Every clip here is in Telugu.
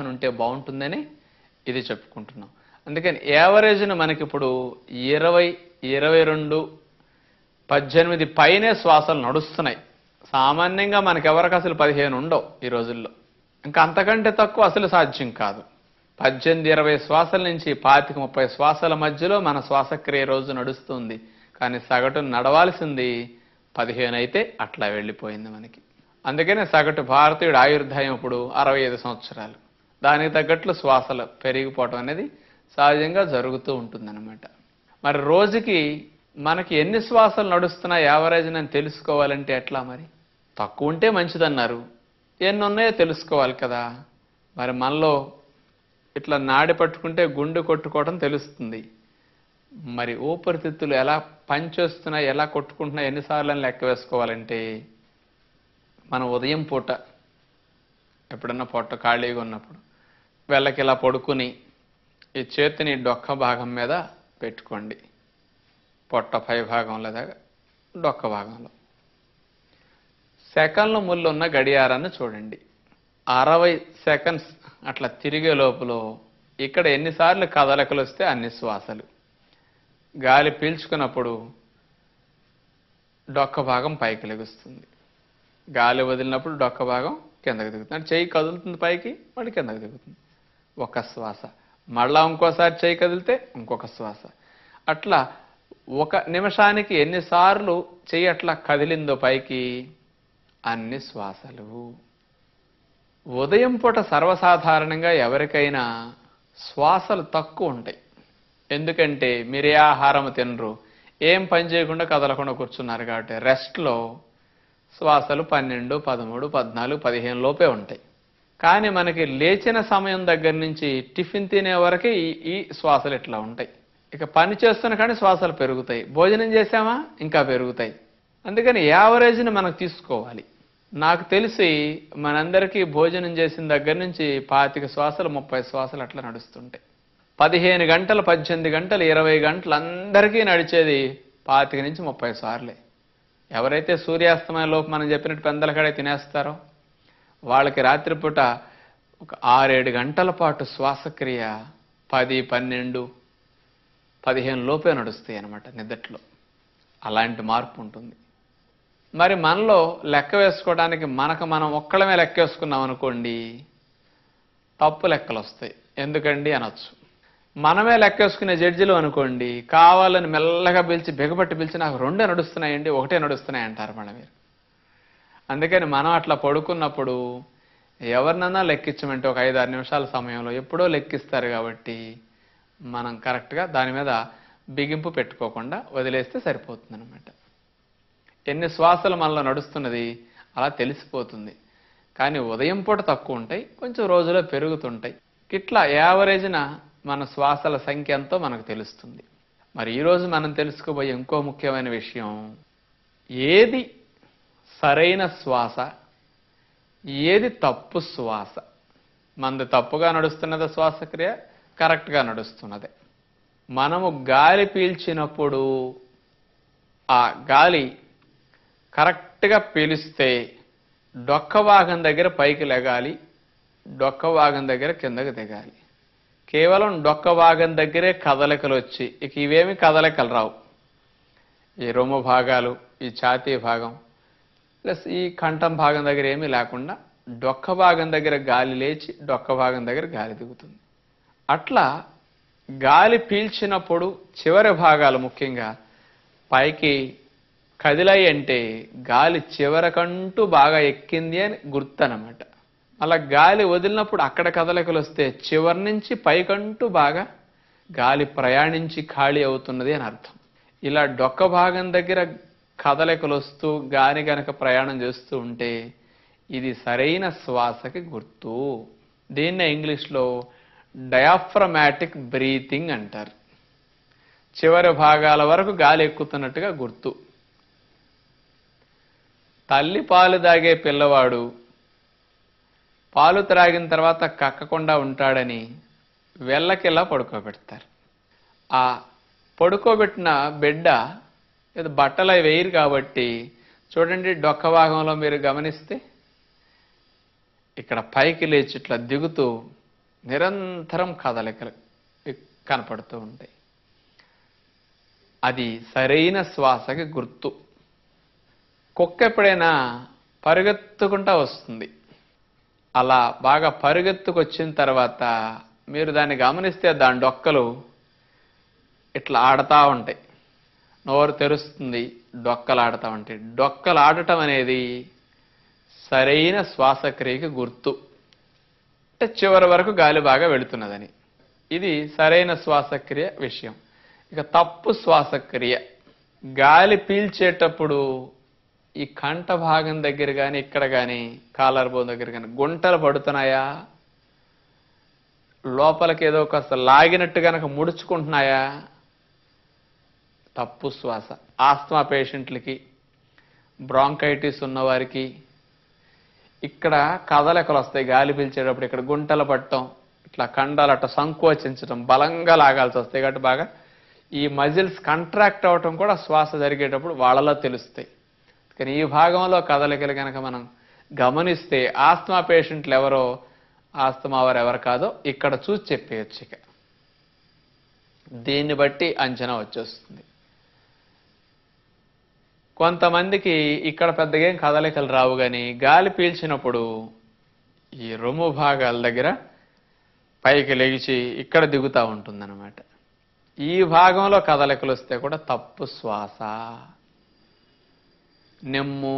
అవగాహన ఉంటే బాగుంటుందని ఇది చెప్పుకుంటున్నాం అందుకని యావరేజ్ను మనకిప్పుడు ఇరవై ఇరవై రెండు పద్దెనిమిది పైనే శ్వాసలు నడుస్తున్నాయి సామాన్యంగా మనకెవరికి అసలు పదిహేను ఉండవు ఈ రోజుల్లో ఇంకా అంతకంటే తక్కువ అసలు సాధ్యం కాదు పద్దెనిమిది ఇరవై శ్వాసల నుంచి పాతిక ముప్పై శ్వాసల మధ్యలో మన శ్వాసక్రియ రోజు నడుస్తుంది కానీ సగటు నడవాల్సింది పదిహేను అయితే అట్లా వెళ్ళిపోయింది మనకి అందుకనే సగటు భారతీయుడు ఆయుర్దాయం ఇప్పుడు అరవై ఐదు సంవత్సరాలు దానికి తగ్గట్లు శ్వాసలు పెరిగిపోవటం అనేది సహజంగా జరుగుతూ ఉంటుందన్నమాట మరి రోజుకి మనకి ఎన్ని శ్వాసలు నడుస్తున్నా యావరేజ్ నేను తెలుసుకోవాలంటే ఎట్లా మరి తక్కువ ఉంటే మంచిదన్నారు ఎన్ని ఉన్నాయో తెలుసుకోవాలి కదా మరి మనలో ఇట్లా నాడి పట్టుకుంటే గుండు కొట్టుకోవటం తెలుస్తుంది మరి ఊపిరితిత్తులు ఎలా పనిచేస్తున్నాయి ఎలా కొట్టుకుంటున్నా ఎన్నిసార్లు అని లెక్క వేసుకోవాలంటే మనం ఉదయం పూట ఎప్పుడన్నా పొట్ట ఖాళీగా ఉన్నప్పుడు వెళ్ళకి ఇలా పడుకుని ఈ చేతిని డొక్క భాగం మీద పెట్టుకోండి పొట్ట పై భాగంలో దాకా డొక్క భాగంలో సెకండ్ల ముళ్ళున్న గడియారాన్ని చూడండి అరవై సెకండ్స్ అట్లా తిరిగే లోపల ఇక్కడ ఎన్నిసార్లు కదలకలు వస్తే అన్ని శ్వాసలు గాలి పీల్చుకున్నప్పుడు డొక్క భాగం పైకి లెగుస్తుంది గాలి వదిలినప్పుడు డొక్క భాగం కిందకు దిగుతుంది అంటే చెయ్యి కదులుతుంది పైకి మళ్ళీ కిందకు దిగుతుంది ఒక శ్వాస మళ్ళా ఇంకోసారి చేయి కదిలితే ఇంకొక శ్వాస అట్లా ఒక నిమిషానికి ఎన్నిసార్లు చేయి అట్లా కదిలిందో పైకి అన్ని శ్వాసలు ఉదయం పూట సర్వసాధారణంగా ఎవరికైనా శ్వాసలు తక్కువ ఉంటాయి ఎందుకంటే మీరే ఆహారం తినరు ఏం పని చేయకుండా కదలకుండా కూర్చున్నారు కాబట్టి రెస్ట్లో శ్వాసలు పన్నెండు పదమూడు పద్నాలుగు పదిహేను లోపే ఉంటాయి కానీ మనకి లేచిన సమయం దగ్గర నుంచి టిఫిన్ తినే వరకే ఈ ఈ శ్వాసలు ఇట్లా ఉంటాయి ఇక పని చేస్తున్న కానీ శ్వాసలు పెరుగుతాయి భోజనం చేసామా ఇంకా పెరుగుతాయి అందుకని యావరేజ్ని మనకు తీసుకోవాలి నాకు తెలిసి మనందరికీ భోజనం చేసిన దగ్గర నుంచి పాతిక శ్వాసలు ముప్పై శ్వాసలు అట్లా నడుస్తుంటాయి పదిహేను గంటలు పద్దెనిమిది గంటలు ఇరవై గంటలు అందరికీ నడిచేది పాతిక నుంచి ముప్పై సార్లే ఎవరైతే లోపు మనం చెప్పినట్టు పెందలకాడే తినేస్తారో వాళ్ళకి రాత్రిపూట ఒక ఆరేడు గంటల పాటు శ్వాసక్రియ పది పన్నెండు పదిహేను లోపే నడుస్తాయి అన్నమాట నిద్దట్లో అలాంటి మార్పు ఉంటుంది మరి మనలో లెక్క వేసుకోవడానికి మనకు మనం ఒక్కడమే లెక్క వేసుకున్నాం అనుకోండి తప్పు లెక్కలు వస్తాయి ఎందుకండి అనొచ్చు మనమే లెక్కేసుకునే జడ్జిలు అనుకోండి కావాలని మెల్లగా పిలిచి బిగపట్టి పిలిచి నాకు రెండే నడుస్తున్నాయండి ఒకటే నడుస్తున్నాయి అంటారు మళ్ళీ మీరు అందుకని మనం అట్లా పడుకున్నప్పుడు ఎవరినన్నా లెక్కించమంటే ఒక ఐదు ఆరు నిమిషాల సమయంలో ఎప్పుడో లెక్కిస్తారు కాబట్టి మనం కరెక్ట్గా దాని మీద బిగింపు పెట్టుకోకుండా వదిలేస్తే సరిపోతుంది అనమాట ఎన్ని శ్వాసలు మనలో నడుస్తున్నది అలా తెలిసిపోతుంది కానీ ఉదయం పూట తక్కువ ఉంటాయి కొంచెం రోజులో పెరుగుతుంటాయి ఇట్లా యావరేజ్న మన శ్వాసల సంఖ్య ఎంతో మనకు తెలుస్తుంది మరి ఈరోజు మనం తెలుసుకోబోయే ఇంకో ముఖ్యమైన విషయం ఏది సరైన శ్వాస ఏది తప్పు శ్వాస మనది తప్పుగా నడుస్తున్నది శ్వాసక్రియ కరెక్ట్గా నడుస్తున్నది మనము గాలి పీల్చినప్పుడు ఆ గాలి కరెక్ట్గా పీలిస్తే డొక్క భాగం దగ్గర పైకి లెగాలి డొక్క భాగం దగ్గర కిందకు దిగాలి కేవలం డొక్క భాగం దగ్గరే కదలికలు వచ్చి ఇక ఇవేమి కదలికలు రావు ఈ రొమ్ము భాగాలు ఈ ఛాతీ భాగం ప్లస్ ఈ కంఠం భాగం దగ్గర ఏమీ లేకుండా డొక్క భాగం దగ్గర గాలి లేచి డొక్క భాగం దగ్గర గాలి దిగుతుంది అట్లా గాలి పీల్చినప్పుడు చివరి భాగాలు ముఖ్యంగా పైకి కదిలాయి అంటే గాలి చివరకంటూ బాగా ఎక్కింది అని గుర్తనమాట అలా గాలి వదిలినప్పుడు అక్కడ కదలికలు వస్తే చివరి నుంచి పైకంటూ బాగా గాలి ప్రయాణించి ఖాళీ అవుతున్నది అని అర్థం ఇలా డొక్క భాగం దగ్గర కదలికలు వస్తూ గాని గనక ప్రయాణం చేస్తూ ఉంటే ఇది సరైన శ్వాసకి గుర్తు దీన్నే ఇంగ్లీష్లో డయాఫ్రమాటిక్ బ్రీతింగ్ అంటారు చివరి భాగాల వరకు గాలి ఎక్కుతున్నట్టుగా గుర్తు తల్లి పాలు తాగే పిల్లవాడు పాలు త్రాగిన తర్వాత కక్కకుండా ఉంటాడని వెళ్ళకిలా పడుకోబెడతారు ఆ పడుకోబెట్టిన బిడ్డ లేదా బట్టలు అవి వేయరు కాబట్టి చూడండి డొక్క భాగంలో మీరు గమనిస్తే ఇక్కడ పైకి లేచి ఇట్లా దిగుతూ నిరంతరం కదలికలు కనపడుతూ ఉంటాయి అది సరైన శ్వాసకి గుర్తు కుక్క ఎప్పుడైనా పరుగెత్తుకుంటా వస్తుంది అలా బాగా పరుగెత్తుకొచ్చిన తర్వాత మీరు దాన్ని గమనిస్తే దాని డొక్కలు ఇట్లా ఆడుతూ ఉంటాయి నోరు తెరుస్తుంది డొక్కలాడటం అంటే డొక్కలాడటం అనేది సరైన శ్వాసక్రియకి గుర్తు అంటే చివరి వరకు గాలి బాగా వెళుతున్నదని ఇది సరైన శ్వాసక్రియ విషయం ఇక తప్పు శ్వాసక్రియ గాలి పీల్చేటప్పుడు ఈ కంఠ భాగం దగ్గర కానీ ఇక్కడ కానీ కాలర్ బోన్ దగ్గర కానీ గుంటలు పడుతున్నాయా లోపలికి ఏదో కాస్త లాగినట్టు కనుక ముడుచుకుంటున్నాయా తప్పు శ్వాస ఆస్మా పేషెంట్లకి బ్రాంకైటిస్ ఉన్నవారికి ఇక్కడ కదలికలు వస్తాయి గాలి పీల్చేటప్పుడు ఇక్కడ గుంటలు పట్టడం ఇట్లా కండలు అట్లా సంకోచించడం బలంగా లాగాల్సి వస్తాయి కాబట్టి బాగా ఈ మజిల్స్ కంట్రాక్ట్ అవ్వటం కూడా శ్వాస జరిగేటప్పుడు వాళ్ళలో తెలుస్తాయి కానీ ఈ భాగంలో కదలికలు కనుక మనం గమనిస్తే ఆస్తమా పేషెంట్లు ఎవరో ఆస్తమా వారు ఎవరు కాదో ఇక్కడ చూసి చెప్పేయచ్చు ఇక దీన్ని బట్టి అంచనా వచ్చేస్తుంది కొంతమందికి ఇక్కడ పెద్దగా ఏం కదలికలు రావు కానీ గాలి పీల్చినప్పుడు ఈ రొమ్ము భాగాల దగ్గర పైకి లెగిచి ఇక్కడ దిగుతూ ఉంటుందన్నమాట ఈ భాగంలో కదలికలు వస్తే కూడా తప్పు శ్వాస నెమ్ము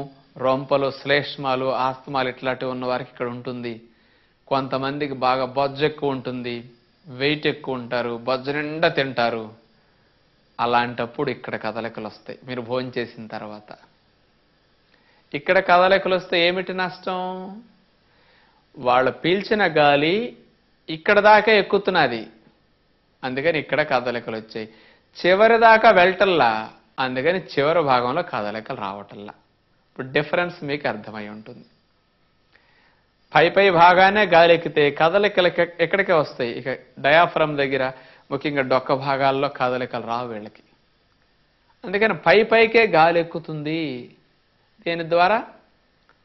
రొంపలు శ్లేష్మాలు ఆస్తమాలు ఇట్లాంటివి ఉన్న వారికి ఇక్కడ ఉంటుంది కొంతమందికి బాగా బొజ్జ ఎక్కువ ఉంటుంది వెయిట్ ఎక్కువ ఉంటారు బొజ్జ నిండా తింటారు అలాంటప్పుడు ఇక్కడ కదలికలు వస్తాయి మీరు భోజనం చేసిన తర్వాత ఇక్కడ కదలికలు వస్తే ఏమిటి నష్టం వాళ్ళు పీల్చిన గాలి ఇక్కడ దాకా ఎక్కుతున్నది అందుకని ఇక్కడ కదలికలు వచ్చాయి చివరి దాకా వెళ్ళటల్లా అందుకని చివరి భాగంలో కదలికలు రావటల్లా ఇప్పుడు డిఫరెన్స్ మీకు అర్థమై ఉంటుంది పై పై భాగానే గాలి ఎక్కితే కదలికలు ఎక్కడికే వస్తాయి ఇక డయాఫ్రమ్ దగ్గర ముఖ్యంగా డొక్క భాగాల్లో కదలికలు రావు వీళ్ళకి అందుకని పై పైకే గాలి ఎక్కుతుంది దీని ద్వారా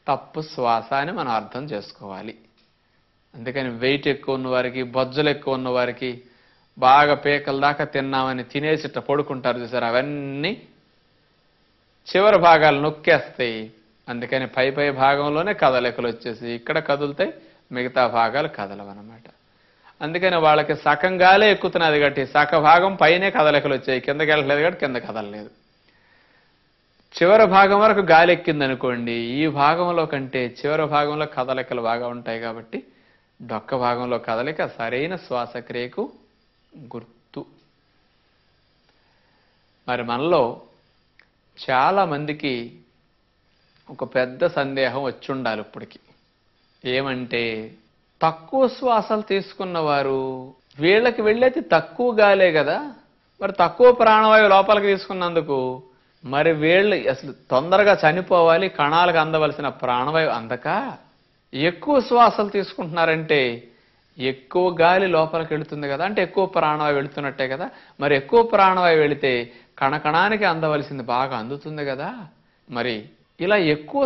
తప్పు శ్వాస అని మనం అర్థం చేసుకోవాలి అందుకని వెయిట్ ఎక్కువ ఉన్నవారికి బొజ్జలు ఎక్కువ ఉన్నవారికి బాగా పేకల దాకా తిన్నామని తినేసిట్ట పడుకుంటారు చూసారు అవన్నీ చివరి భాగాలు నొక్కేస్తాయి అందుకని పై పై భాగంలోనే కదలికలు వచ్చేసి ఇక్కడ కదులుతాయి మిగతా భాగాలు కదలవన్నమాట అందుకని వాళ్ళకి సకంగాలే ఎక్కుతున్నది కాబట్టి సక భాగం పైనే కదలికలు వచ్చాయి కిందకి వెళ్ళలేదు కాబట్టి కింద కదలలేదు చివరి భాగం వరకు గాలి ఎక్కింది అనుకోండి ఈ భాగంలో కంటే చివరి భాగంలో కదలికలు బాగా ఉంటాయి కాబట్టి డొక్క భాగంలో కదలిక సరైన శ్వాసక్రియకు గుర్తు మరి మనలో చాలామందికి ఒక పెద్ద సందేహం వచ్చి ఉండాలి ఇప్పటికి ఏమంటే తక్కువ శ్వాసలు తీసుకున్నవారు వీళ్ళకి వెళ్ళేది తక్కువ గాలే కదా మరి తక్కువ ప్రాణవాయువు లోపలికి తీసుకున్నందుకు మరి వీళ్ళు అసలు తొందరగా చనిపోవాలి కణాలకు అందవలసిన ప్రాణవాయువు అందక ఎక్కువ శ్వాసలు తీసుకుంటున్నారంటే ఎక్కువ గాలి లోపలికి వెళుతుంది కదా అంటే ఎక్కువ ప్రాణవాయువు వెళుతున్నట్టే కదా మరి ఎక్కువ ప్రాణవాయువు వెళితే కణకణానికి అందవలసింది బాగా అందుతుంది కదా మరి ఇలా ఎక్కువ